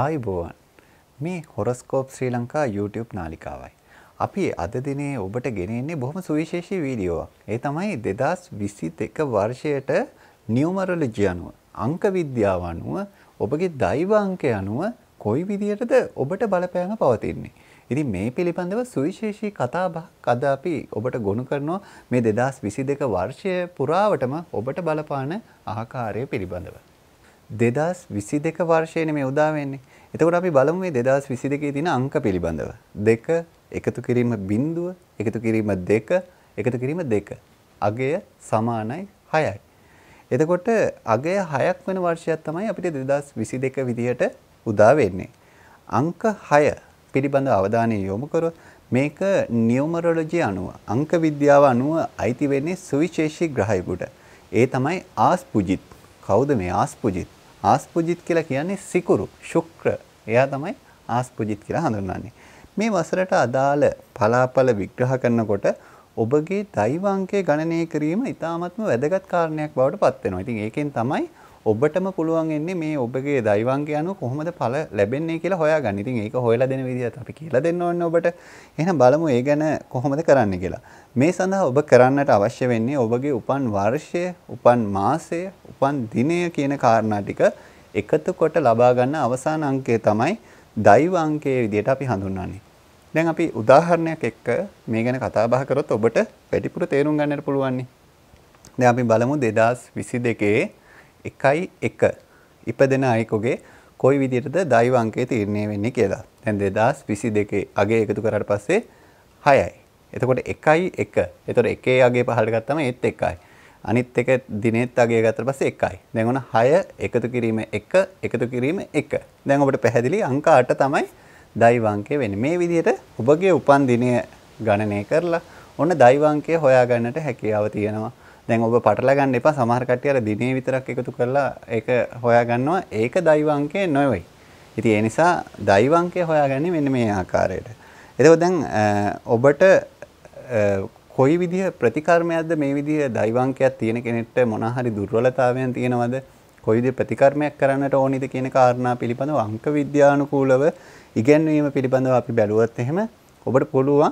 ආයුබෝවන් මේ horoscope Sri Lanka YouTube නාලිකාවයි. අපි අද දිනේ ඔබට ගෙනෙන්නේ බොහොම සුවිශේෂී වීඩියෝවක්. ඒ තමයි 2021 වර්ෂයට නියුමරොලොජි අනුව අංක විද්‍යාව අනුව ඔබගේ දෛව අංක අනුව කොයි විදියටද ඔබට බලපෑම පවතින්නේ. ඉතින් මේ පිළිබඳව සුවිශේෂී කතා බහක් අද අපි ඔබට ගොනු කරනවා මේ 2022 වර්ෂය පුරාවටම ඔබට බලපාන ආකාරය පිළිබඳව. 2022 වර්ෂයේනේ මේ උදා වෙන්නේ. එතකොට අපි බලමු මේ 2022 තියෙන අංක පිළිබඳව. 2 එකතු කිරීම බිඳුව එකතු කිරීම 2 එකතු කිරීම 2. අගය සමානයි 6යි. එතකොට අගය 6ක් වෙන වර්ෂයක් තමයි අපිට 2022 විදිහට උදා වෙන්නේ. අංක 6 පිළිබඳ අවධානය යොමු කරොත් මේක නියුමරොලොජි අනුව අංක විද්‍යාව අනුව අයිති වෙන්නේ සුවිශේෂී ග්‍රහයෙකුට. ඒ තමයි ආස්පුජිත්. කවුද මේ ආස්පුජිත්? ආස්පුජිත් කියලා කියන්නේ සිකුරු ශුක්‍ර. එයා තමයි ආස්පුජිත් කියලා හඳුන්වන්නේ. මේ වසරට අදාළ පලාපල විග්‍රහ කරනකොට ඔබගේ දෛව අංකය ගණනය කිරීම ඉතාමත්ම වැදගත් කාරණයක් බවට පත් වෙනවා. ඉතින් ඒකෙන් තමයි ඔබටම පුළුවන් එන්නේ මේ ඔබගේ දෛවංගය අනුව කොහොමද ඵල ලැබෙන්නේ කියලා හොයාගන්න. ඉතින් ඒක හොයලා දෙන විදිහත් අපි කියලා දෙන්න ඕනේ ඔබට. එහෙනම් බලමු ඒ ගැන කොහොමද කරන්න කියලා. මේ සඳහා ඔබ කරන්නට අවශ්‍ය වෙන්නේ ඔබගේ උපන් වර්ෂය, උපන් මාසය, උපන් දිනය කියන කාරණා ටික එකතු කොට ලබා ගන්න අවසාන අංකය තමයි දෛව අංකය විදිහට අපි හඳුන්වන්නේ. දැන් අපි උදාහරණයක් එක්ක මේ ගැන කතා බහ කරොත් ඔබට වැඩිපුර තේරුම් ගන්නට පුළුවන්. දැන් අපි බලමු 2022 එකයි එක ඉපදෙන අයෙකුගේ කොයි විදිහටද දෛව අංකය තීරණය වෙන්නේ කියලා. දැන් 2022 අගේ එකතු කරාට පස්සේ 6යි. එතකොට 1යි 1. එතකොට 1 අගේ පහළට ගත්තම ඒත් 1යි. අනිත් එක දිනෙත් අගේ ගත්තට පස්සේ 1යි. දැන් ඔන 6 එකතු කිරීම 1 එකතු කිරීම 1. දැන් අපිට පැහැදිලි අංක 8 තමයි දෛව අංකය වෙන්නේ. මේ විදිහට ඔබගේ උපන් දිනය ගණනය කරලා ඔන්න දෛව අංකය හොයාගන්නට හැකියාව තියෙනවා. දැන් ඔබ පටල ගන්න එපා සමහර කට්ටිය අර දිනේ විතරක් එකතු කරලා ඒක හොයාගන්නවා ඒක දෛවංකය නොවේ. ඉතින් ඒ නිසා දෛවංකය හොයාගන්නේ මෙන්න මේ ආකාරයට. එතකොට දැන් ඔබට කොයි විදිහ ප්‍රතිකර්මයක්ද මේ විදිහ දෛවංකයක් තියෙන කෙනෙක්ට මොන හරි දුර්වලතාවයන් තියෙනවද කොයි විදිහ ප්‍රතිකර්මයක් කරන්නට ඕනිද කියන කාරණා පිළිබඳව අංක විද්‍යානුකූලව ඉගැන්වීම පිළිබඳව අපි බැලුවත් එහෙම ඔබට පුළුවන්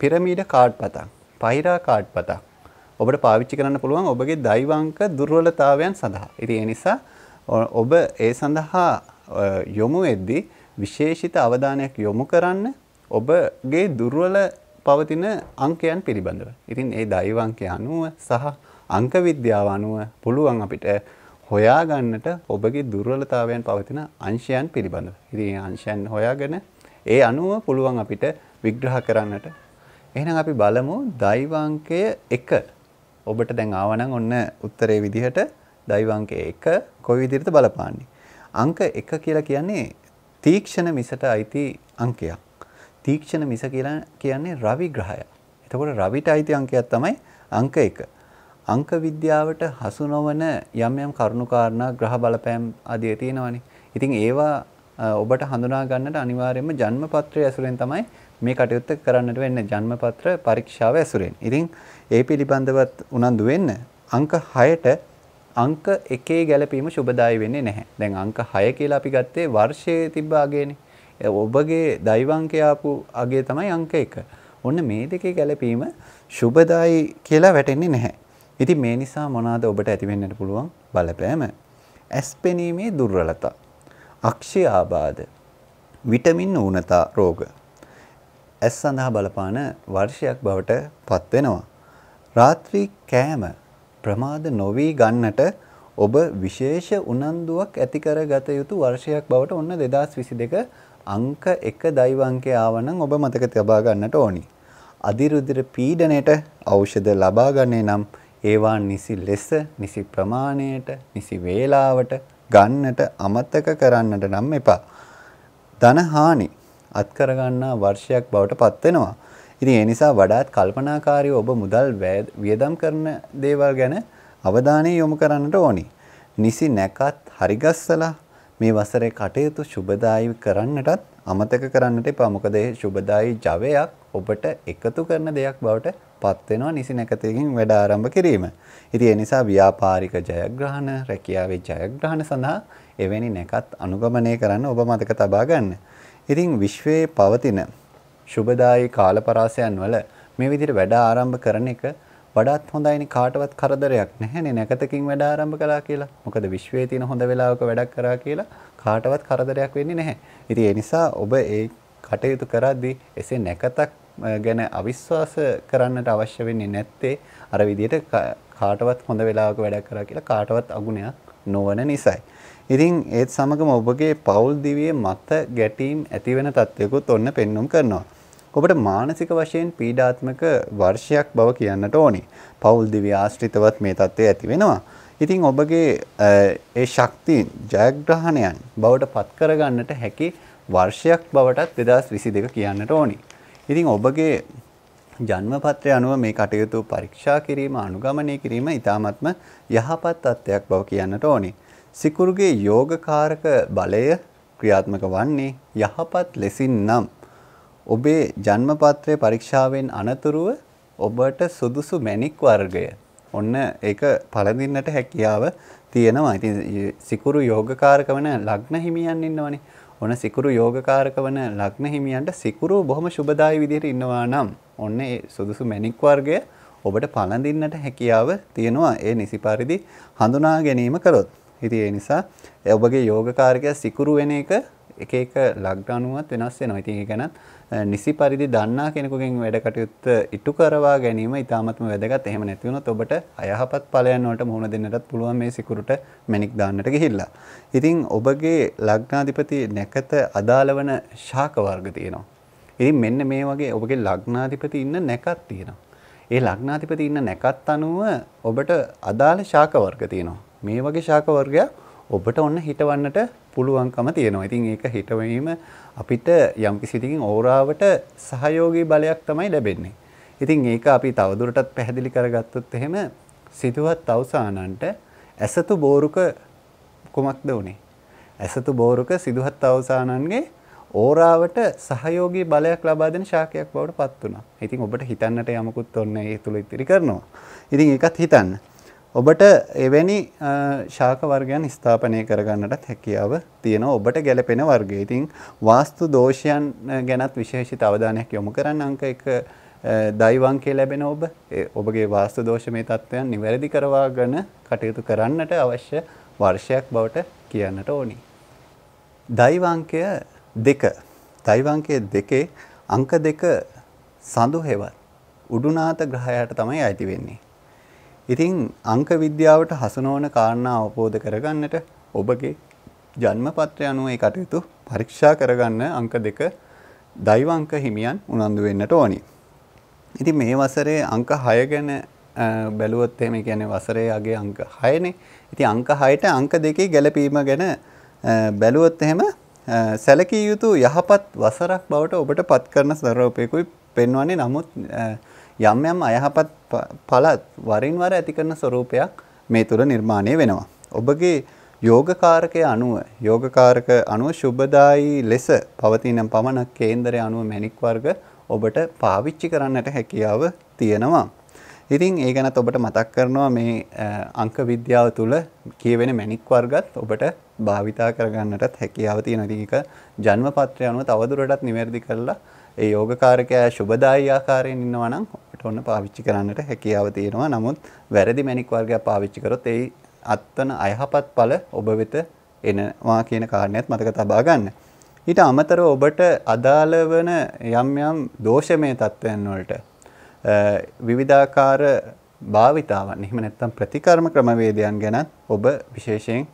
පිරමීඩ කාඩ් පතක් පෛරා කාඩ් පතක් ඔබට පාවිච්චි කරන්න පුළුවන් ඔබගේ දෛවංක දුර්වලතාවයන් සඳහා. ඉතින් ඒ නිසා ඔබ ඒ සඳහා යොමු වෙද්දී විශේෂිත අවධානයක් යොමු කරන්න ඔබගේ දුර්වල පවතින අංකයන් පිළිබඳව. ඉතින් ඒ දෛවංකය අනුව සහ අංක විද්‍යාව අනුව පුළුවන් අපිට හොයාගන්නට ඔබගේ දුර්වලතාවයන් පවතින අංශයන් පිළිබඳව. ඉතින් අංශයන් හොයාගෙන ඒ අනුව පුළුවන් අපිට විග්‍රහ කරන්නට. එහෙනම් අපි බලමු දෛවංකය 1 ඔබට දැන් ආවනම් ඔන්න උත්තරේ විදිහට දෛව අංක 1 කොයි විදිහට බලපාන්නේ. අංක 1 කියලා කියන්නේ තීක්ෂණ මිසට අයිති අංකයක්. තීක්ෂණ මිස කියලා කියන්නේ රවි ග්‍රහය. එතකොට රවිට අයිති අංකයක් තමයි අංක 1. අංක විද්‍යාවට හසු නොවන යම් යම් කරුණුකාරණා ග්‍රහ බලපෑම් ආදී තියෙනවානේ. ඉතින් ඒවා ඔබට හඳුනා ගන්නට අනිවාර්යයෙන්ම ජන්ම පත්‍රය ඇසුරෙන් තමයි මේ කටයුත්ත කරන්නට වෙන්නේ ජන්මපත්‍ර පරීක්ෂාව ඇසුරෙන්. ඉතින් ඒ පිළිබඳවත් උනන්දු වෙන්න අංක 6ට අංක 1 ගැළපීම සුබදායි වෙන්නේ නැහැ. දැන් අංක 6 කියලා අපි ගත්තේ වර්ෂයේ තිබ්බ අගේනේ. ඔබගේ දෛවංකය ආපු අගේ තමයි අංක 1. ඔන්න මේ දෙකේ ගැළපීම සුබදායි කියලා වැටෙන්නේ නැහැ. ඉතින් මේ නිසා මොනවාද ඔබට ඇති වෙන්නට පුළුවන් බලපෑම? ඇස් පෙනීමේ දුර්වලතා, අක්ෂය ආබාධ, විටමින් ඌනතා රෝග, ඇස් සඳහා බලපාන වර්ෂයක් බවට පත්වෙනවා. රාත්‍රී කෑම ප්‍රමාද නොවී ගන්නට ඔබ විශේෂ උනන්දුවක් ඇතිකර ගත යුතු වර්ෂයක් බවට ඔන්න දෙදස් විසි දෙක අංක එක දෛවංකය ආවනම් ඔබ මතක තබා ගන්නට ඕනි. අධිරුදිර පීඩනයට ඖෂධ ලබාගන්නේ නම් ඒවා නිසි ලෙස නිසි ප්‍රමාණයට නිසි වේලාවට ගන්නට අමතක කරන්නට නම් එපා. ධනහානි අත්කරගන්නා වර්ෂයක් බවට පත්වෙනවා. ඉතින් ඒ නිසා වඩාත් කල්පනාකාරීව ඔබ මුදල් වියදම් කරන දේවල් ගැන අවධානය යොමු කරන්නට ඕනි. නිසි නැකත් හරිගස්සලා මේ වසරේ කටයුතු සුබදායි කරන්නටත් අමතක කරන්නට එපා. මොකද ඒ සුබදායි ජවයක් ඔබට එකතු කරන දෙයක් බවට පත්වෙනවා නිසි නැකතකින් වැඩ ආරම්භ කිරීම. ඉතින් ඒ නිසා ව්‍යාපාරික ජයග්‍රහණ, රැකියාවේ ජයග්‍රහණ සඳහා එවැනි නැකත් අනුගමනය කරන්න ඔබ මතක තබා ගන්න. ඉතින් විශ්වයේ පවතින සුබදායි කාලපරාසයන් වල මේ විදිහට වැඩ ආරම්භ කරන එක වඩාත් හොඳයිනේ කාටවත් කරදරයක් නැහැනේ නැකතකින් වැඩ ආරම්භ කළා කියලා. මොකද විශ්වයේ තියෙන හොඳ වෙලාවක වැඩක් කරා කියලා කාටවත් කරදරයක් වෙන්නේ නැහැ. ඉතින් ඒ නිසා ඔබ ඒ කටයුතු කරද්දී එසේ නැකතක් ගැන අවිශ්වාස කරන්නට අවශ්‍ය වෙන්නේ නැත්තේ අර විදිහට කාටවත් හොඳ වෙලාවක වැඩක් කරා කියලා කාටවත් අගුණයක් නොවන නිසායි. ඉතින් ඒත් සමගම ඔබගේ පෞල් දිවියේ මත ගැටීම් ඇති වෙන තත්ත්වයකුත් ඔන්න පෙන්눔 කරනවා. ඔබට මානසික වශයෙන් පීඩාත්මක වර්ෂයක් බව කියන්නට ඕනි. පෞල් දිවිය ආශ්‍රිතවත් මේ தත්ත්වය ඇති වෙනවා. ඉතින් ඔබගේ ඒ ශක්තියින් ජයග්‍රහණයන් බවට පත් කරගන්නට හැකි වර්ෂයක් බවටත් 2022 කියන්නට ඕනි. ඉතින් ඔබගේ ජන්මපත්‍රය අනුව මේ කටයුතු පරීක්ෂා කිරීම අනුගමනය කිරීම ඉතාමත්ම යහපත් තත්ත්වයක් බව කියන්නට ඕනේ. සිකුරුගේ යෝගකාරක බලය ක්‍රියාත්මක වන්නේ යහපත් ලෙසින් නම් ඔබේ ජන්මපත්‍රය පරීක්ෂාවෙන් අනතුරුව ඔබට සුදුසු මැණික් වර්ගය ඔන්න ඒක පළඳින්නට හැකියාව තියෙනවා. ඉතින් සිකුරු යෝගකාරක වන ලග්න හිමියන් ඉන්නවනේ. ඔන්න සිකුරු යෝගකාරක වන ලග්න හිමියන්ට සිකුරු බොහොම සුබදායි විදිහට ඉන්නවා නම් ඔන්න ඒ සුදුසු මැණික් වර්ගය ඔබට පළඳින්නට හැකියාව තියෙනවා. ඒ නිසි පරිදි හඳුනා ගැනීම කළොත්. හිති ඒ නිසා ඔබගේ යෝගකාරකය සිකුරු වෙන එක එක එක ලග්න අනුවත් වෙනස් වෙනවා. ඉතින් ඒ ගැනත් නිසි පරිදි දන්නා කෙනෙකුගෙන් වැඩ කටයුත්ත ඉටු කරවා ගැනීම ඉතාමත්ම වැදගත්. එහෙම නැති වුණොත් ඔබට අයහපත් ඵලයන් වලට මුහුණ දෙන්නටත් පුළුවන් මේ සිකුරුට මැණික් දාන්නට ගිහිල්ලා. ඉතින් ඔබගේ ලග්නාධිපති නැකත අදාළ වන ශාක වර්ග තියෙනවා. ඉතින් මෙන්න මේ වගේ ඔබගේ ලග්නාධිපති ඉන්න නැකත් තියෙනවා. ඒ ලග්නාධිපති ඉන්න නැකත් අනුව ඔබට අදාළ ශාක වර්ග තියෙනවා. මේ වගේ ශාක වර්ගයක් ඔබට ඔන්න හිටවන්නට පුළුවන්කම තියෙනවා. ඉතින් ඒක හිටවීම අපිට යම්කිසි දෙකින් ඕරාවට සහයෝගී බලයක් තමයි ලැබෙන්නේ. ඉතින් ඒක අපි තවදුරටත් පැහැදිලි කරගත්තොත් එහෙම සිතුවත් අවසානන්ට ඇසතු බෝරුක කුමක්ද උනේ? ඇසතු බෝරුක සිදුහත් අවසානන්ගේ ඕරාවට සහයෝගී බලයක් ලබා දෙන ශාකයක් බවට පත් වුණා. ඉතින් ඔබට හිතන්නට යමකුත් ඔන්න ඒ තුල ඉතිරි කරනවා. ඉතින් ඒකත් හිතන්න. ඔබට එවැනි ශාක වර්ගයන් ස්ථාපනය කරගන්නටත් හැකියාව තියෙන ඔබට ගැලපෙන වර්ගය. ඉතින් වාස්තු දෝෂයන් ගැනත් විශේෂිත අවධානයක් යොමු කරන්න අංක 1 දෛවංකේ ලැබෙන ඔබ ඔබගේ වාස්තු දෝෂමේ තත්ත්වයන් නිවැරදි කරවාගෙන කටයුතු කරන්නට අවශ්‍ය වර්ෂයක් බවට කියන්නට ඕනි. දෛවංකය 2. දෛවංකයේ 2 අංක 2 සඳු හේවත් උඩුනාත ග්‍රහයාට තමයි අයිති වෙන්නේ. ඉතින් අංක විද්‍යාවට හසුනවන කාරණා අවබෝධ කරගන්නට ඔබගේ ජන්ම පත්‍රය අනුව ඒ කටයුතු පරීක්ෂා කරගන්න අංක දෙක දෛවංක හිමියන් උනන්දු වෙන්නට ඕනි. ඉතින් මේ වසරේ අංක 6 ගැන බැලුවොත් එහෙම කියන්නේ වසරේ අගේ අංක 6නේ. ඉතින් අංක 6ට අංක දෙකේ ගැළපීම ගැන බැලුවොත් එහෙම සැලකිය යුතු යහපත් වසරක් බවට ඔබට පත් කරන ස්වරූපයකුයි පෙන්වන්නේ. නමුත් යම් යම් අයහපත් පළත් වරින් වර ඇති කරන ස්වરૂපයක් මේ තුල නිර්මාණය වෙනවා. ඔබගේ යෝගකාරකයේ අණුව යෝගකාරක අණුව සුබදායි ලෙස පවතිනම් පමණක් කේන්දරය අණුව මැණික් වර්ග ඔබට පාවිච්චි කරන්නට හැකියාව තියෙනවා. ඉතින් ඒ ගැනත් ඔබට මතක් කරනවා මේ අංක විද්‍යාව තුළ කියවෙන මැණික් වර්ගත් ඔබට භාවිතා කරගන්නටත් හැකියාව තියෙනවා. ඉතින් ඒක ජන්ම පත්‍රය අනුව තවදුරටත් නිවැරදි කරලා ඒ යෝගකාරකයා සුබදායි ආකාරයෙන් ඉන්නවා නම් අපිට ඔන්න පාවිච්චි කරන්නට හැකියාව තියෙනවා. නමුත් වැරදි මැණික් වර්ගයක් පාවිච්චි කරොත් ඒ අත්වන අයහපත් ඵල ඔබ වෙත එනවා කියන කාරණයත් මතක තබා ගන්න. ඊට අමතරව ඔබට අදාළ වන යම් යම් දෝෂමය තත්ත්වයන් වලට විවිධාකාර භාවිතාවන් එහෙම නැත්නම් ප්‍රතිකර්ම ක්‍රමවේදයන් ගැන ඔබ විශේෂයෙන්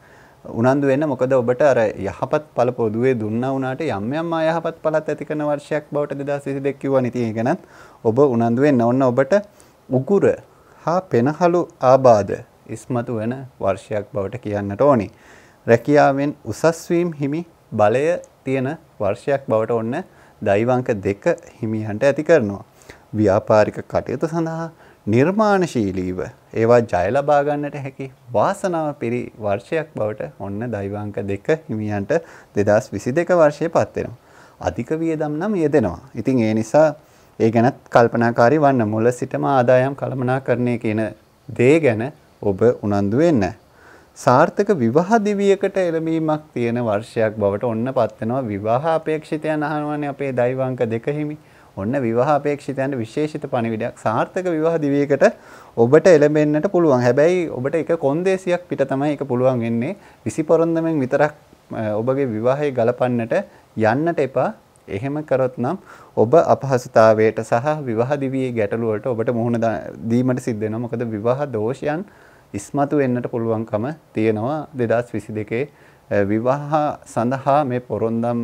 උනන්දු වෙන්න මොකද ඔබට අර යහපත් ඵල පොදුවේ දුන්නා වුණාට යම් යම් අයහපත් ඵලත් ඇති කරන වර්ෂයක් බවට 2022 කිව්වනේ තියෙන ගැනත් ඔබ උනන්දු වෙන්න ඕන ඔබට උගුර හා පෙනහළු ආබාධ ඉස්මතු වෙන වර්ෂයක් බවට කියන්නට ඕනි. රැකියාවෙන් උසස් හිමි බලය තියෙන වර්ෂයක් බවට ඔන්න දෛවංක දෙක හිමියන්ට ඇති කරනවා. ව්‍යාපාරික කටයුතු සඳහා නිර්මාණශීලීව ඒවා ජය ලබා ගන්නට හැකි වාසනාව පිරි වර්ෂයක් බවට ඔන්න දෛවාංක දෙක හිමියන්ට 2022 වර්ෂයේ පත් වෙනවා. අධික වියදම් නම් යෙදෙනවා. ඉතින් ඒ නිසා ඒ ගැනත් කල්පනාකාරී වන්න මුල සිටම ආදායම් කළමනාකරණය කියන දේ ගැන ඔබ උනන්දු වෙන්න. සාර්ථක විවාහ දිවියකට එළඹීමක් තියෙන වර්ෂයක් බවට ඔන්න පත් වෙනවා විවාහ අපේක්ෂිතයන් අහනවානේ අපේ දෛවාංක දෙක හිමි. ඔන්න විවාහ අපේක්ෂිතයන්ට විශේෂිත පණිවිඩයක් සාර්ථක විවාහ දිවියකට ඔබට එළඹෙන්නට පුළුවන්. හැබැයි ඔබට එක කොන්දේසියක් පිට තමයි ඒක පුළුවන් වෙන්නේ. විසි පොරොන්දමෙන් විතරක් ඔබගේ විවාහය ගලපන්නට යන්නට එපා. එහෙම කරොත් නම් ඔබ අපහසුතාවයට සහ විවාහ දිවියේ ගැටලුවට ඔබට මුහුණ දීමට සිද්ධ වෙනවා. මොකද විවාහ දෝෂයන් ඉස්මතු වෙන්නට පුළුවන්කම තියෙනවා 2022 විවාහ සඳහා මේ පොරොන්දම්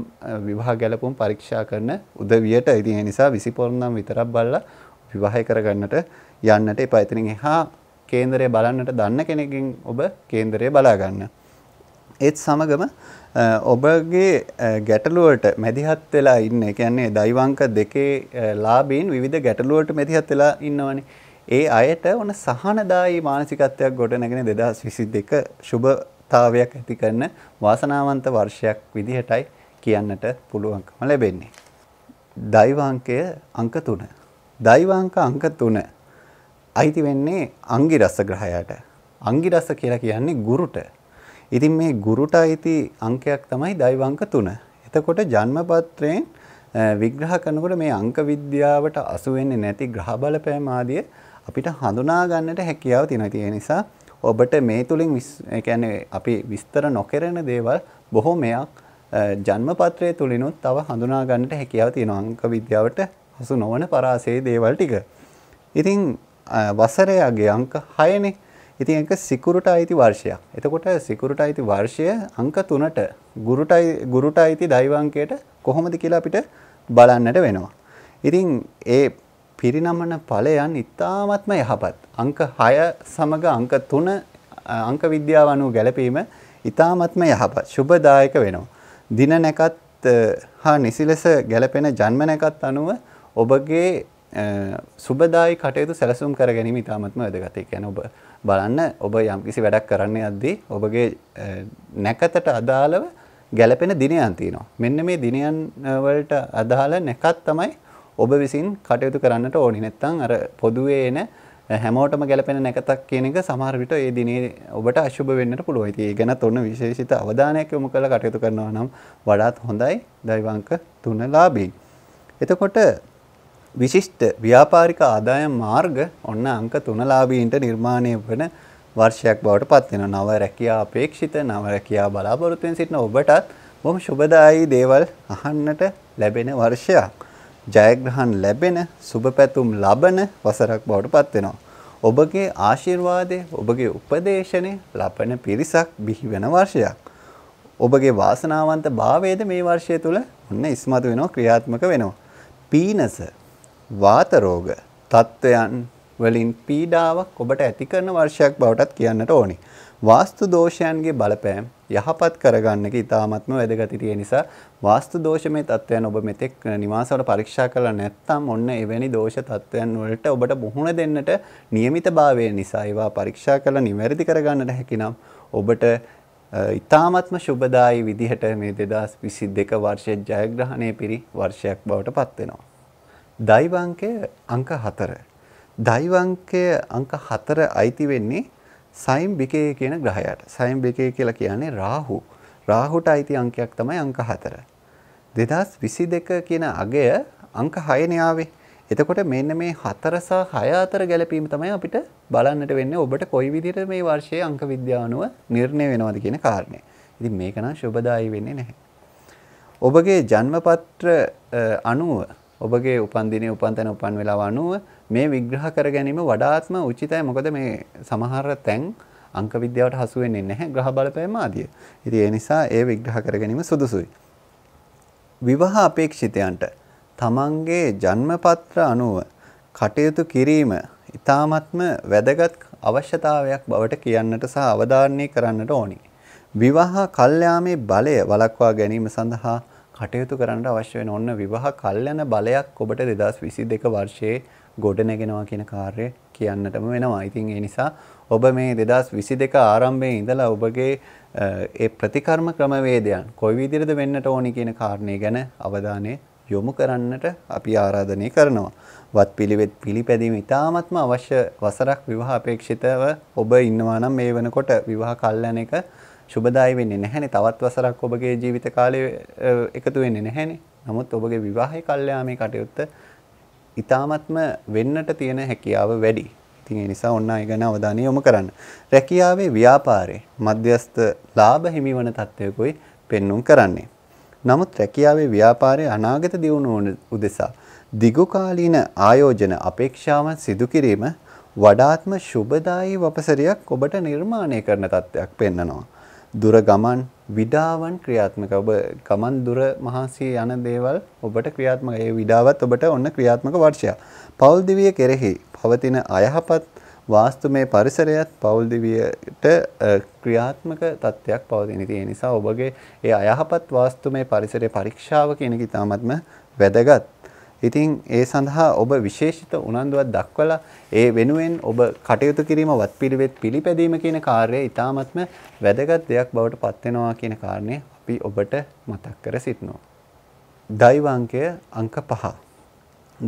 විවාහ ගැලපුම් පරීක්ෂා කරන උදවියට ඉතින් ඒ නිසා 20 පොරොන්දම් විතරක් බලලා විවාහය කරගන්නට යන්නට එපා. එතනින් එහා කේන්දරය බලන්නට දන්න කෙනෙක්ගෙන් ඔබ කේන්දරය බලා ගන්න. ඒත් සමගම ඔබගේ ගැටලුවට මැදිහත් වෙලා ඉන්න කියන්නේ දෛවංක දෙකේ ලාභීන් විවිධ ගැටලුවට මැදිහත් වෙලා ඉන්නවනේ. ඒ අයට ඔන සහනදායි මානසිකත්වයක් ගොඩනගෙන 2022 සුබ තාවයක් ඇති කරන වාසනාවන්ත වර්ෂයක් විදිහටයි කියන්නට පුළුවන්කම ලැබෙන්නේ. දෛවාංකය අංක 3. දෛවාංක අංක 3 අයිති වෙන්නේ අංගිරස ග්‍රහයට. අංගිරස කියලා කියන්නේ ගුරුට. ඉතින් මේ ගුරුට අයිති අංකයක් තමයි දෛවාංක 3. එතකොට ජන්ම පත්‍රයෙන් විග්‍රහ කරනකොට මේ අංක විද්‍යාවට අසු වෙන්නේ නැති ග්‍රහ බලපෑම ආදී අපිට හඳුනා ගන්නට හැකියාව තියෙනවා. ඒ නිසා ඔබට මේ තුළින් එකැනේ අපි විස්තර නොකරන දේවල් බොහෝ මෙයක් ජන්මපත්‍රය තුළිනුත් තව හඳුනාගන්නට හැකියාව තියෙන අංක විද්‍යාවට හසු නොවන පරාසේ දේවල් ටික. ඉතින් වසරයාගේ අංක හයනේ ඉතින් ඒක සිකුරුට අයිති වර්ෂයක්. එතකොට සිකුරුට අයිති වර්ෂය අංක 3ට ගුරුටයි ගුරුට අයිති දෛව අංකයට කොහොමද කියලා අපිට බලන්නට වෙනවා. ඉතින් ඒ පිරිනමන ඵලයන් ඉතාමත්ම යහපත්. අංක 6 සමග අංක 3 අංක විද්‍යාව අනුව ගැලපීම ඉතාමත්ම යහපත්. සුබදායක වෙනවා. දින නැකත් හා නිසිලස ගැලපෙන ජන්ම නැකත් අනුව ඔබගේ සුබදායි කටයුතු සැලසුම් කර ගැනීම ඉතාමත්ම වැදගත්. ඒ කියන්නේ ඔබ බලන්න ඔබ යම්කිසි වැඩක් කරන්න යද්දී ඔබගේ නැකතට අදාළව ගැලපෙන දිනයන් තියෙනවා. මෙන්න මේ දිනයන් වලට අදාළ නැකත් තමයි ඔබ විසින් කටයුතු කරන්නට ඕනි නැත්තම් අර පොදුවේ එන හැමෝටම ගැලපෙන නැකතක් කියන එක සමහර විට ඒ දිනේ ඔබට අශුභ වෙන්නට පුළුවන්. ඉතින් ඒ ගැනත් ඔන්න විශේෂිත අවධානයක් යොමු කරලා කටයුතු කරනවා නම් වඩාත් හොඳයි. දෛවංක 3 ලාභී. එතකොට විශිෂ්ට ව්‍යාපාරික ආදායම් මාර්ග ඔන්න අංක 3 ලාභීන්ට නිර්මාණය වන වර්ෂයක් බවට පත් වෙනවා. නව රැකියා අපේක්ෂිත නව රැකියා බලාපොරොත්තුෙන් සිටින ඔබටත් බොහොම සුබදායී දේවල් අහන්නට ලැබෙන වර්ෂයක්. ජයග්‍රහන් ලැබෙන සුබපැතුම් ලබන වසරක් බවට පත් වෙනවා. ඔබගේ ආශිර්වාදය ඔබගේ උපදේශනය ලබන පිරිසක් බිහි වෙන වර්ෂයක්. ඔබගේ වාසනාවන්ත භාවයේද මේ වර්ෂය තුළ ඔන්න ඉස්මතු වෙනවා ක්‍රියාත්මක වෙනවා. පීනස වාතරෝග තත්ත්වයන් වලින් පීඩාවක් ඔබට ඇති කරන වර්ෂයක් බවටත් කියන්නට ඕනේ. වාස්තු දෝෂයන්ගේ බලපෑම් යහපත් කරගන්න එක ඉතාමත්ම වැදගත් ඉතිය නිසා වාස්තු දෝෂමේ තත්ත්වයන් ඔබ මෙතෙක් නිවාසවල පරීක්ෂා කළා නැත්නම් ඔන්න එවැනි දෝෂ තත්ත්වයන් වලට ඔබට මුහුණ දෙන්නට નિયમિતභාවය නිසා ඒවා පරීක්ෂා කළා නිවැරදි කරගන්නට හැකිනම් ඔබට ඉතාමත්ම ශුභදායි විදිහට මේ 2022 වර්ෂයේ ජයග්‍රහණය පිරි වර්ෂයක් බවට පත් වෙනවා. දෛව අංකය අංක 4. දෛව අංකය අංක 4 අයිති වෙන්නේ සයිම් බිකේ කියන ග්‍රහයාට. සයිම් බිකේ කියලා කියන්නේ රාහු. රාහුට අයිති අංකයක් තමයි අංක 4. 2022 කියන අගය අංක 6 නේ ආවේ. එතකොට මෙන්න මේ 4 සහ 6 අතර ගැළපීම තමයි අපිට බලන්නට වෙන්නේ ඔබට කොයි විදිහට මේ වර්ෂයේ අංක විද්‍යානුව නිර්ණය වෙනවද කියන කාරණය. ඉතින් මේක නම් සුබදායි වෙන්නේ නැහැ. ඔබගේ ජන්මපත්‍ර අනුව ඔබගේ උපන්දිනේ උපන්තන උපන් වෙලාව අනුව මේ විග්‍රහ කර ගැනීම වඩාත්ම උචිතයි. මොකද මේ සමහර තැන් අංක විද්‍යාවට හසු වෙන්නේ නැහැ ග්‍රහ බලපෑම ආදිය. ඉතින් ඒ නිසා ඒ විග්‍රහ කර ගැනීම සුදුසුයි. විවාහ අපේක්ෂිතයන්ට තමන්ගේ ජන්මපත්‍ර අනුව කටයුතු කිරීම ඉතාමත්ම වැදගත් අවශ්‍යතාවයක් බවට කියන්නට සහ අවධාරණය කරන්නට ඕනි. විවාහ කල්යාමේ බලය වළක්වා ගැනීම සඳහා කටයුතු කරන්න අවශ්‍ය වෙන ඔන්න විවාහ කල්යන බලයක් ඔබට 2022 වර්ෂයේ ගොඩනැගෙනවා කියන කාර්යය කියන්නටම වෙනවා. ඉතින් ඒ නිසා ඔබ මේ 2022 ආරම්භයේ ඉඳලා ඔබගේ ඒ ප්‍රතිකර්ම ක්‍රමවේදයන් කොයි විදිහටද වෙන්නට ඕනි කියන කාරණේ ගැන අවධානය යොමු කරන්නට අපි ආරාධනය කරනවා. වත් පිළිවෙත් පිළිපැදීම ඉතාමත්ම අවශ්‍ය වසරක් විවාහ අපේක්ෂිතව ඔබ ඉන්නවා නම් මේ වෙනකොට විවාහ කල්යන එක සුබදායි වෙන්නේ නැහැනේ. තවත් වසරක් ඔබගේ ජීවිත කාලය එකතු වෙන්නේ නැහැනේ. නමුත් ඔබගේ විවාහය කල්යාමේ කටයුත්ත ඊ타මත්ම වෙන්නට තියෙන හැකියාව වැඩි. ඉතින් ඒ නිසා ඔන්න අය ගැන අවධානය යොමු කරන්න. රැකියාවේ ව්‍යාපාරේ මධ්‍යස්ථ ලාභ හිමිවන තත්ත්වයකුයි පෙන්눔 කරන්නේ. නමුත් රැකියාවේ ව්‍යාපාරයේ අනාගත දියුණුව උදෙසා දිගුකාලීන ආයෝජන අපේක්ෂාවන් සිදු කිරීම වඩාත්ම සුබදායී වපසරියක් ඔබට නිර්මාණය කරන තත්ත්වයක් පෙන්වනවා. දුර ගමන් විඩාවන් ක්‍රියාත්මක ඔබ ගමන් දුර මහන්සිය යන දේවල් ඔබට ක්‍රියාත්මක ඒ විඩාවත් ඔබට ඔන්න ක්‍රියාත්මක වර්ෂයක්. පෞල් දිවිය කෙරෙහි පවතින අයහපත් වාස්තුමය පරිසරයත් පෞල් දිවියට ක්‍රියාත්මක තත්ත්වයක් පවතින තියෙන නිසා ඔබගේ ඒ අයහපත් වාස්තුමය පරිසරයේ පරීක්ෂාව කියන එක ඉතාමත්ම වැදගත්. ඉතින් ඒ සඳහා ඔබ විශේෂිත උනන්දුවක් දක්වලා ඒ වෙනුවෙන් ඔබ කටයුතු කිරීම වත්පිළිවෙත් පිළිපැදීම කියන කාර්යය ඊටාත්ම වැදගත් දෙයක් බවට පත් වෙනවා කියන කාරණේ අපි ඔබට මතක් කර සිටිනවා. දෛවාංකය අංක 5.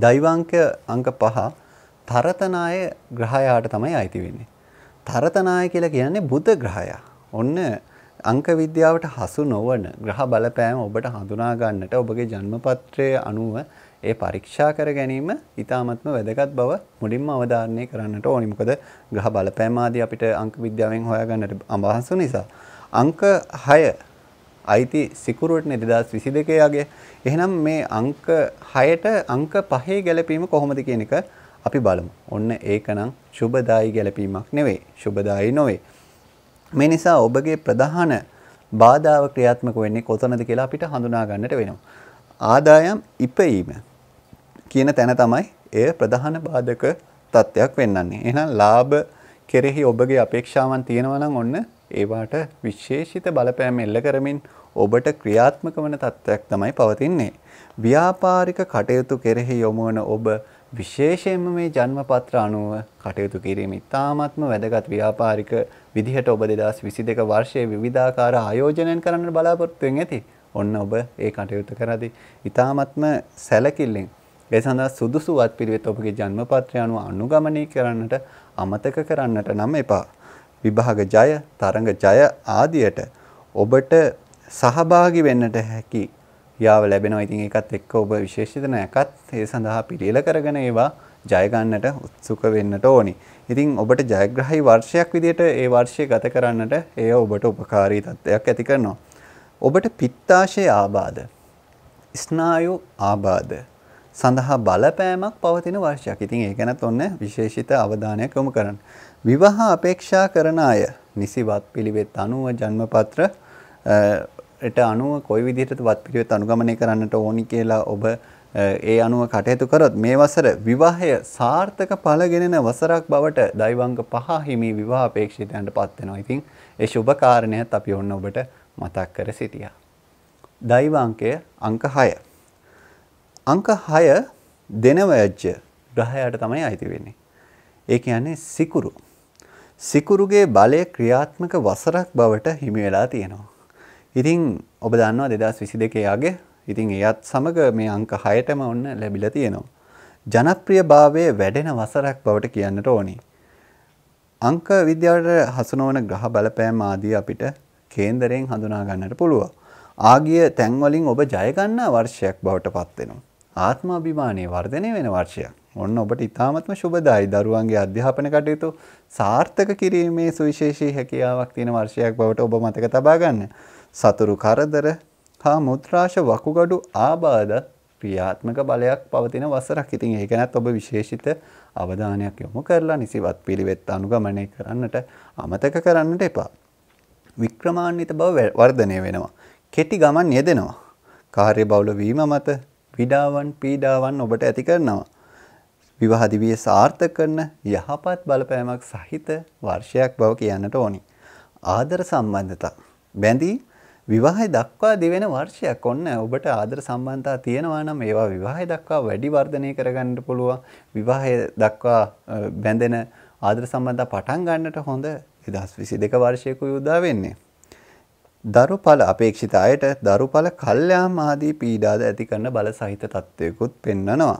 දෛවාංකය අංක 5 තරතනාය ග්‍රහයාට තමයි අයිති වෙන්නේ. තරතනාය කියලා කියන්නේ බුධ ග්‍රහයා. ඔන්න අංක විද්‍යාවට හසු නොවන ග්‍රහ බලපෑම ඔබට හඳුනා ගන්නට ඔබගේ ජන්ම පත්‍රයේ අනුව ඒ පරීක්ෂා කර ගැනීම ඉතාමත්ම වැදගත් බව මුලින්ම අවධාරණය කරන්නට ඕනි. මොකද ග්‍රහ බලපෑම ආදී අපිට අංක විද්‍යාවෙන් හොයාගන්නට අභාසු නිසා. අංක 6 අයිති සිකුරුවටනේ 2022 යගේ. එහෙනම් මේ අංක 6ට අංක 5 ගැලපීම කොහොමද කියන එක අපි බලමු. ඔන්න ඒකනම් සුබදායි ගැලපීමක් නෙවෙයි. සුබදායි නොවේ. මේ නිසා ඔබගේ ප්‍රධාන බාධාව ක්‍රියාත්මක වෙන්නේ කොතනද කියලා අපිට හඳුනා ගන්නට වෙනවා. ආදායම් ඉපයීම කියන තැන තමයි එය ප්‍රධාන බාධක තත්ත්වයක් වෙන්නන්නේ. එහෙනම් ලාභ කෙරෙහි ඔබගේ අපේක්ෂාවන් තියෙනවා නම් ඔන්න ඒවාට විශේෂිත බලපෑම් එල්ල කරමින් ඔබට ක්‍රියාත්මක වන තත්ත්වයක් තමයි පවතින්නේ. ව්‍යාපාරික කටයුතු කෙරෙහි යොමු වන ඔබ විශේෂයෙන්ම මේ ජන්මපත්‍ර අනුව කටයුතු කිරීම ඉතාමත්ම වැදගත් ව්‍යාපාරික විදිහට ඔබ 2022 වර්ෂයේ විවිධාකාර ආයෝජනයන් කරන්න බලාපොරොත්තු වෙන්නේ ඇති. ඔන්න ඔබ ඒ කටයුතු කරදී ඉතාමත්ම සැලකිල්ලෙන් ඒ සඳහා සුදුසු වත්පිළිවෙත් ඔබගේ ජන්ම පත්‍රය අනුව අනුගමනය කරන්නට අමතක කරන්නට නම් එපා. විභාග ජය, තරඟ ජය ආදියට ඔබට සහභාගී වෙන්නට හැකි යාව ලැබෙනවා. ඉතින් ඒකත් එක්ක ඔබ විශේෂිත නැකත් ඒ සඳහා පිළිල කරගෙන ඒවා ජය ගන්නට උත්සුක වෙන්නට ඕනි. ඉතින් ඔබට ජයග්‍රහී වර්ෂයක් විදිහට ඒ වර්ෂය ගත කරන්නට එය ඔබට උපකාරී තත්ත්වයක් ඇති කරනවා. ඔබට පිත්තාශය ආබාධ ස්නායු ආබාධ සඳහා බලපෑමක් පවතින වර්ෂයක්. ඉතින් ඒ ගැනත් ඔන්න විශේෂිත අවධානයක් යොමු කරන්න. විවාහ අපේක්ෂා කරන අය නිසිවත් පිළිවෙත් අනුව ජන්මපත්‍ර ට අනුව කොයි විදිහට වත් පිළිවෙත් අනුගමනය කරන්නට ඕනි කියලා ඔබ ඒ අනුව කටයුතු කරොත් මේ වසර විවාහය සාර්ථක පළගෙනෙන වසරක් බවට දෛවංග පහ හිමි විවාහ අපේක්ෂිතයන්ට පත් වෙනවා. ඉතින් ඒ සුබ කාරණයක් අපි ඔන්න ඔබට මතක් කර සිටියා. දෛව අංකය අංක 6. අංක 6 දෙනවැජ්‍ය ග්‍රහයාට තමයි අයිති වෙන්නේ. ඒ කියන්නේ සිකුරු. සිකුරුගේ බලය ක්‍රියාත්මක වසරක් බවට හිමි වෙලා තියෙනවා. ඉතින් ඔබ දන්නවා 2022 යාගේ ඉතින් එයත් සමග මේ අංක 6ටම ඔන්න ලැබිලා තියෙනවා. ජනප්‍රියභාවය වැඩෙන වසරක් බවට කියන්නට ඕනි. අංක විද්‍යාවට හසු නොවන ග්‍රහ බලපෑම් ආදී අපිට කේන්දරයෙන් හඳුනා ගන්නට පුළුවන්. ආගිය තැන් වලින් ඔබ ජය ගන්නා වර්ෂයක් බවට පත් වෙනවා. ආත්මාභිමානයේ වර්ධනය වෙන වර්ෂයක්. ඔන්න ඔබට ඉතාමත්ම සුබදායි දරුවන්ගේ අධ්‍යාපන කටයුතු සාර්ථක කිරීමේ සුවිශේෂී හැකියාවක් තියෙන වර්ෂයක් බවට ඔබ මතක තබා ගන්න. සතුරු කරදර හා මුත්‍රාශ වකුගඩු ආබාධ ක්‍රියාත්මක බලයක් පවතින වසරක්. ඉතින් ඒක නැත් ඔබ විශේෂිත අවධානයක් යොමු කරලා නිසිවත් පිළිවෙත් අනුගමනය කරන්නට අමතක කරන්නට එපා. වික්‍රමාන්විත බව වර්ධනය වෙනවා. කෙටි ගමන් යෙදෙනවා. කාර්ය බවුල වීම මත විඩාවන් පීඩාවන් ඔබට ඇති කරනවා. විවාහදිවිය සාර්ථක කරන යහපත් බලපෑමක් සහිත වර්ෂයක් බව කියන්නට ඕනි. ආදර සම්බන්ධතා. බැඳී විවාහය දක්වා දෙවෙන වර්ෂයක් ඔන්න ඔබට ආදර සම්බන්ධතා තියෙනවා නම් ඒවා විවාහය දක්වා වැඩි වර්ධනය කරගන්නට පුළුවන්. විවාහය දක්වා බැඳෙන ආදර සම්බන්ධතා පටන් ගන්නට හොඳ දෙදස් විසි දෙක වර්ෂයකු යුදා වෙන්නේ. දරුඵල අපේක්ෂිත අයට දරුඵල කල්යාම් ආදී පීඩාද ඇති කරන බල සහිත තත්ත්වයකුත් පෙන්වනවා.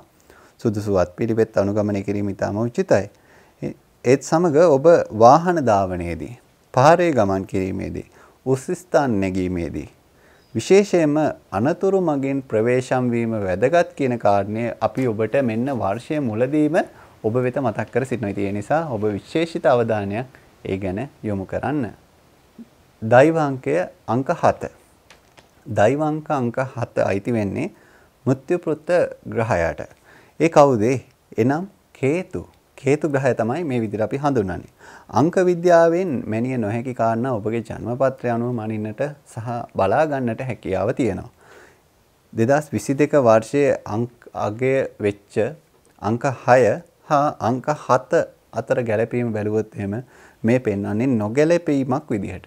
සුදුසුවත් පිළිවෙත් අනුගමනය කිරීම ඉතාම උචිතයි. ඒත් සමග ඔබ වාහන ධාවනයේදී, පාරේ ගමන් කිරීමේදී, උස් ස්ථාන නැගීමේදී විශේෂයෙන්ම අනතුරු මගින් ප්‍රවේශම් වීම වැදගත් කියන කාරණය අපි ඔබට මෙන්න වර්ෂයේ මුලදීම ඔබ වෙත මතක් කර සිටිනවා. ඒ නිසා ඔබ විශේෂිත අවධානයක් ඒ ගැන යොමු කරන්න. දෛවාංකය අංක 7. දෛවාංක අංක 7 අයිති වෙන්නේ මෘත්‍යපෘත ග්‍රහයට. ඒ කවුද? එනම් කේතු. කේතු ග්‍රහය තමයි මේ විදිහට අපි හඳුන්වන්නේ. අංක විද්‍යාවෙන් මැනිය නොහැකි කාරණා ඔබගේ ජන්මපත්‍රය අනුව මනින්නට සහ බලා ගන්නට හැකියාව තියෙනවා. 2022 වර්ෂයේ අංක අගය වෙච්ච අංක 6 හා අංක 7 අතර ගැළපීම බැලුවොත් එහෙම මේ පෙන්වන්නේ නොගැලපීමක් විදිහට.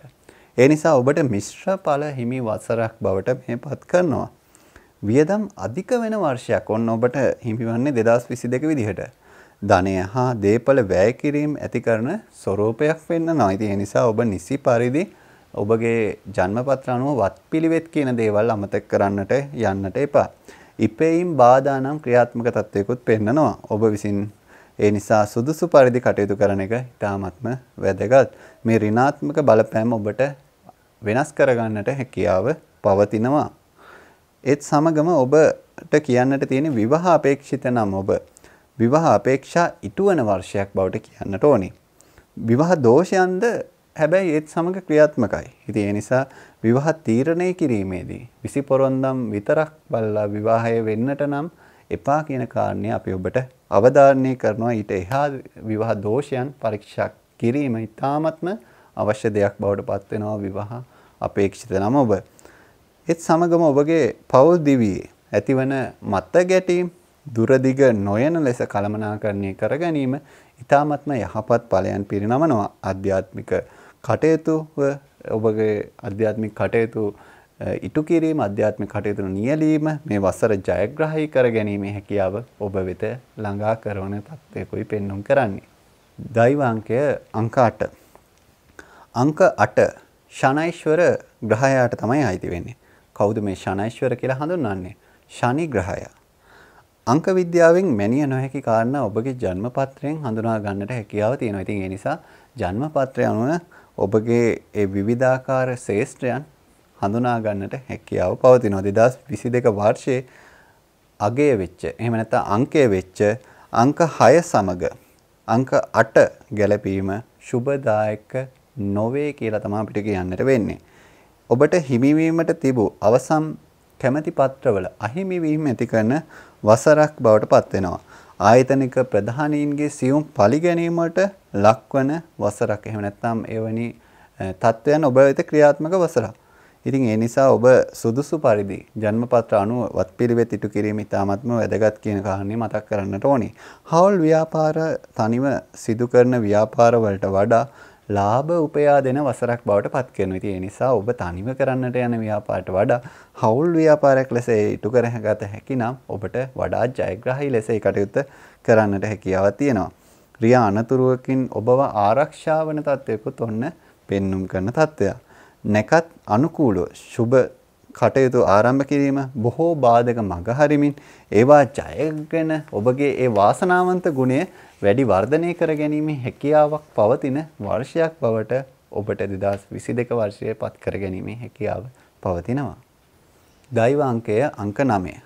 ඒ නිසා ඔබට මිශ්‍ර ඵල හිමි වසරක් බවට මේපත් කරනවා. වියදම් අධික වෙන වර්ෂයක් ඔන්න ඔබට හිමිවන්නේ 2022 විදිහට. ධනය හා දේපල වැය කිරීම ඇති කරන ස්වરૂපයක් වෙන්නනවා. ඉතින් ඒ නිසා ඔබ නිසි පරිදි ඔබගේ ජන්මපත්‍ර අනුව වත්පිළිවෙත් කියන දේවල් අමතක කරන්නට යන්නට එපා. ඉපෙයින් බාධා නම් ක්‍රියාත්මක තත්වයකුත් පෙන්නනවා. ඔබ විසින් ඒ නිසා සුදුසු පරිදි කටයුතු කරන එක ඉතාමත්ම වැදගත්. මේ ඍණාත්මක බලපෑම ඔබට වෙනස් කරගන්නට හැකියාව පවතිනවා. ඒත් සමගම ඔබට කියන්නට තියෙන විවාහ අපේක්ෂිත නම් ඔබ විවාහ අපේක්ෂා ඉටුවන වර්ෂයක් බවට කියන්නට ඕනි. විවාහ දෝෂයන්ද හැබැයි ඒත් සමග ක්‍රියාත්මකයි. ඉතින් ඒ නිසා විවාහ තීරණය කිරීමේදී 20 පොරොන්දම් විතරක් බලලා විවාහය වෙන්නට නම් එපා කියන කාරණය අපි ඔබට අවධාරණය කරනවා ඊට එහා විවාහ දෝෂයන් පරීක්ෂා කිරීම ඉතාමත්ම අවශ්‍ය දෙයක් බවට පත්වෙනවා විවාහ අපේක්ෂිත නම ඔබ. එත් සමගම ඔබගේ පවුල් දිවියේ ඇතිවන මත්ත ගැටීම් දුරදිග නොයන ලෙස කළමනාකරණය කර ගැනීම ඉතාමත්ම යහපත් ඵලයන් පිරිනමනවා අධ්‍යාත්මික කටයුතු ඔබගේ අධ්‍යාත්මික කටයුතු ඉටු කිරීම අධ්‍යාත්මික කටයුතු නියැලීම මේ වසර ජයග්‍රහී කර ගැනීමේ හැකියාව ඔබ වෙත ළඟා කරන තත්ත්වයකුයි පෙන්නුම් කරන්නේ. දෛවාංකය අංක 8. අංක 8 ශනයිශ්වර ග්‍රහයාට තමයි අයිති වෙන්නේ. කවුද මේ ශනයිශ්වර කියලා හඳුන්වන්නේ? ශනි ග්‍රහයා. අංක විද්‍යාවෙන් මැනිය නොහැකි කාරණා ඔබගේ ජන්ම පත්‍රයෙන් හඳුනා ගන්නට හැකියාව තියෙනවා. ඉතින් ඒ නිසා ජන්ම පත්‍රය අනුව ඔබගේ ඒ විවිධාකාර ශේෂ්ත්‍රයන් හඳුනා ගන්නට හැකියාව පවතිනවා. 2022 වර්ෂයේ අගය වෙච්ච එහෙම නැත්නම් අංකය වෙච්ච අංක 6 සමග අංක 8 ගැළපීම සුබදායක නොවේ කියලා තමයි අපිට කියන්නට වෙන්නේ. ඔබට හිමිවීමට තිබූ අවසම් කැමැති පත්‍රවල අහිමිවීම ඇති කරන වසරක් බවට පත් වෙනවා. ආයතනික ප්‍රධානීන්ගේ සියුම් පරිගැනීමට ලක්වන වසරක්. එහෙම නැත්නම් එවැනි තත්ත්වයන් ඔබ වෙත ක්‍රියාත්මක වසරක්. ඉතින් ඒ නිසා ඔබ සුදුසු පරිදි ජන්මපත්‍ර අනුව වත්පිළිවෙත් ඉටු කිරීම ඉතාමත්ම වැදගත් කියන කාරණේ මතක් කරන්නට ඕනේ. හවුල් ව්‍යාපාර තනිව සිදු කරන ව්‍යාපාරවලට වඩා ලාභ උපයා දෙන වසරක් බවට පත් කරනවා. ඉතින් ඒ නිසා ඔබ තනිව කරන්නට යන ව්‍යාපාරට වඩා හවුල් ව්‍යාපාරයක් ලෙස ඉටු කරගත හැකි නම් ඔබට වඩා ජයග්‍රහී ලෙස ඒ කටයුත්ත කරන්නට හැකියාවක් තියෙනවා. රිය අනතුරුවකින් ඔබව ආරක්ෂා වන තත්ත්වයකුත් ඔන්න පෙන්눔 කරන තත්ත්වයක්. නැකත් අනුකූලව සුබ කටයුතු ආරම්භ කිරීම බොහෝ බාධක මගහරිමින් ඒවා ජයගෙන ඔබගේ ඒ වාසනාවන්ත ගුණය වැඩි වර්ධනය කර ගැනීමේ හැකියාවක් පවතින වර්ෂයක් බවට ඔබට 2022 වර්ෂයේ පත් කර ගැනීමේ හැකියාව පවතිනවා. දෛව අංකය අංක 9.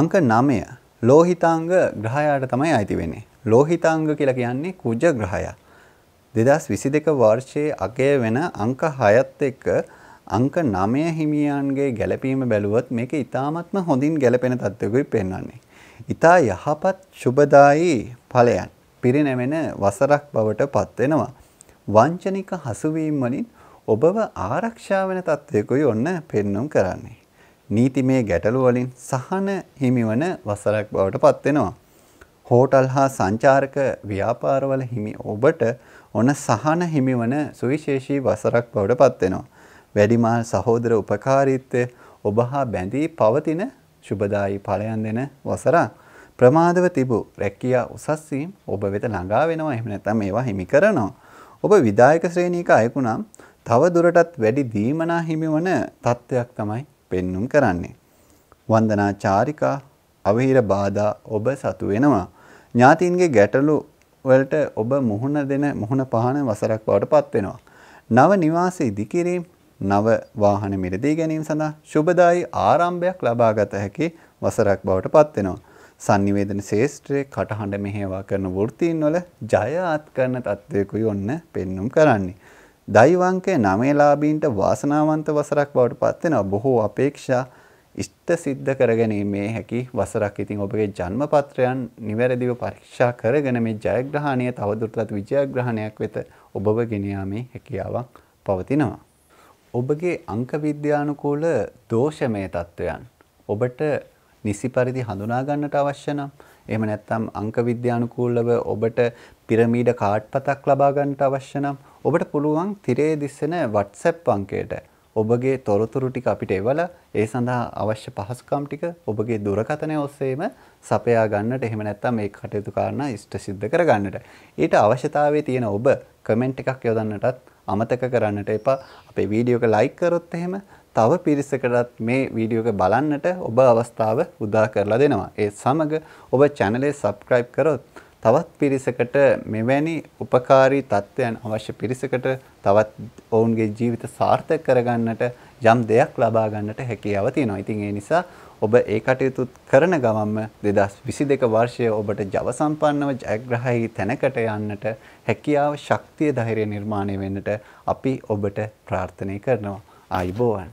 අංක 9 ලෝහිතාංග ග්‍රහයාට තමයි අයිති වෙන්නේ. ලෝහිතාංග කියලා කියන්නේ කුජ ග්‍රහයා. 2022 වර්ෂයේ අගය වෙන අංක 6ත් එක්ක අංක 9 හිමියන්ගේ ගැළපීම බැලුවොත් මේක ඉතාමත්ම හොඳින් ගැළපෙන තත්ත්වයකුයි පෙන්වන්නේ. ඉතා යහපත් සුබදායි ඵලයන් පිරිනැමෙන වසරක් බවට පත් වෙනවා. වංචනික හසුවීම් වලින් ඔබව ආරක්ෂා වෙන තත්ත්වයකුයි ඔන්න පෙන්눔 කරන්නේ. නීතිමය ගැටලු වලින් සහන හිමිවන වසරක් බවට පත් වෙනවා. හෝටල් හා සංචාරක ව්‍යාපාරවල හිමි ඔබට ඔන සහන හිමිවන සුවිශේෂී වසරක් බවට පත් වෙනවා. වැඩිමහල් සහෝදර උපකාරීත්වය ඔබ හා බැඳී පවතින සුබදායි ඵලයන් දෙන වසරක්. ප්‍රමාදව තිබූ රැකියා උසස් වීම ඔබ වෙත ළඟා වෙනවා එහෙම නැත්නම් ඒවා හිමි කරනවා. ඔබ විදායක ශ්‍රේණියක අයෙකු නම් තව දුරටත් වැඩි දීමනා හිමිවන තත්ත්වයක් තමයි පෙන්눔 කරන්නේ. වන්දනා චාරිකා අවහිර බාධා ඔබ සතු වෙනවා. ඥාතීන්ගේ ගැටලු වලට ඔබ මුහුණ දෙන මුහුණ පහන වසරක් බවට පත් වෙනවා. නව නිවාස ඉදිකිරීම, නව වාහන මිලදී ගැනීම සඳහා සුබදායි ආරම්භයක් ලබාගත හැකි වසරක් බවට පත් වෙනවා. sannivedana ශේෂ්ත්‍රයේ කටහඬ මෙහෙයවා කරන වෘත්තීන්වල ජය අත් කරන තත්වයකුයි ඔන්න පෙන්눔 කරන්නේ. දෛවංකය නවේලාභීන්ට වාසනාවන්ත වසරක් බවට පත් වෙනවා. බොහෝ අපේක්ෂා ඉෂ්ට සිද්ධ කරගැනීමේ හැකි වසරක් ඉතින් ඔබගේ ජන්මපත්‍රයන් නිවැරදිව පරීක්ෂා කරගෙන මේ ජයග්‍රහණය තවදුරටත් විජයග්‍රහණයක් වෙත ඔබව ගෙනයාමේ හැකියාවක් පවතිනවා. ඔබගේ අංකවිද්‍යානුකූල දෝෂමය තත්ත්වයන් ඔබට නිසි පරිදි හඳුනා ගන්නට අවශ්‍ය නම් එහෙම නැත්නම් අංකවිද්‍යානුකූලව ඔබට පිරමීඩ කාඩ් පතක් ලබා ගන්නට අවශ්‍ය නම් ඔබට පුළුවන් තිරේ දිස්සෙන WhatsApp අංකයට ඔබගේ තොරතුරු ටික අපිට එවලා ඒ සඳහා අවශ්‍ය පහසුකම් ටික ඔබගේ දුරකථනය ඔස්සේම සපයා ගන්නට එහෙම නැත්නම් මේ කටයුතු කාරණා ඉෂ්ට සිද්ධ කර ගන්නට. ඊට අවශ්‍යතාවයේ තියෙන ඔබ කමෙන්ට් එකක් යොදන්නටත් අමතක කරන්නට එපා. අපේ වීඩියෝ එක ලයික් කරොත් එහෙම තව පිරිසකටත් මේ වීඩියෝක බලන්නට ඔබ අවස්ථාව උදා කරලා දෙනවා. ඒ සමග ඔබ channel එක subscribe කරොත් තවත් පිරිසකට මෙවැනි උපකාරී තත්ත්වයන් අවශ්‍ය පිරිසකට තවත් ඔවුන්ගේ ජීවිත සාර්ථක කරගන්නට යම් දෙයක් ලබා ගන්නට හැකියාව තියෙනවා. ඉතින් ඒ නිසා ඔබ ඒ කටයුතු කරන ගමන්ම 2022 වර්ෂය ඔබට ජව සම්පන්නව ජයග්‍රහී තැනකට යන්නට හැකියාව, ශක්තිය, ධෛර්යය නිර්මාණය වෙන්නට අපි ඔබට ප්‍රාර්ථනා කරනවා. ආයුබෝවන්.